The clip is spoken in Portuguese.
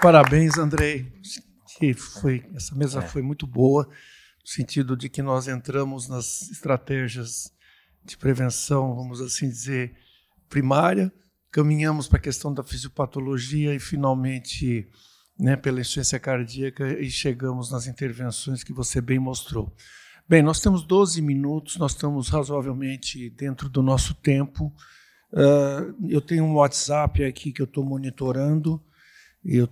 Parabéns, Andrei. Que foi, essa mesa é. foi muito boa, no sentido de que nós entramos nas estratégias de prevenção, vamos assim dizer, primária, caminhamos para a questão da fisiopatologia e finalmente né, pela insuficiência cardíaca e chegamos nas intervenções que você bem mostrou. Bem, nós temos 12 minutos, nós estamos razoavelmente dentro do nosso tempo. Uh, eu tenho um WhatsApp aqui que eu estou monitorando e eu tenho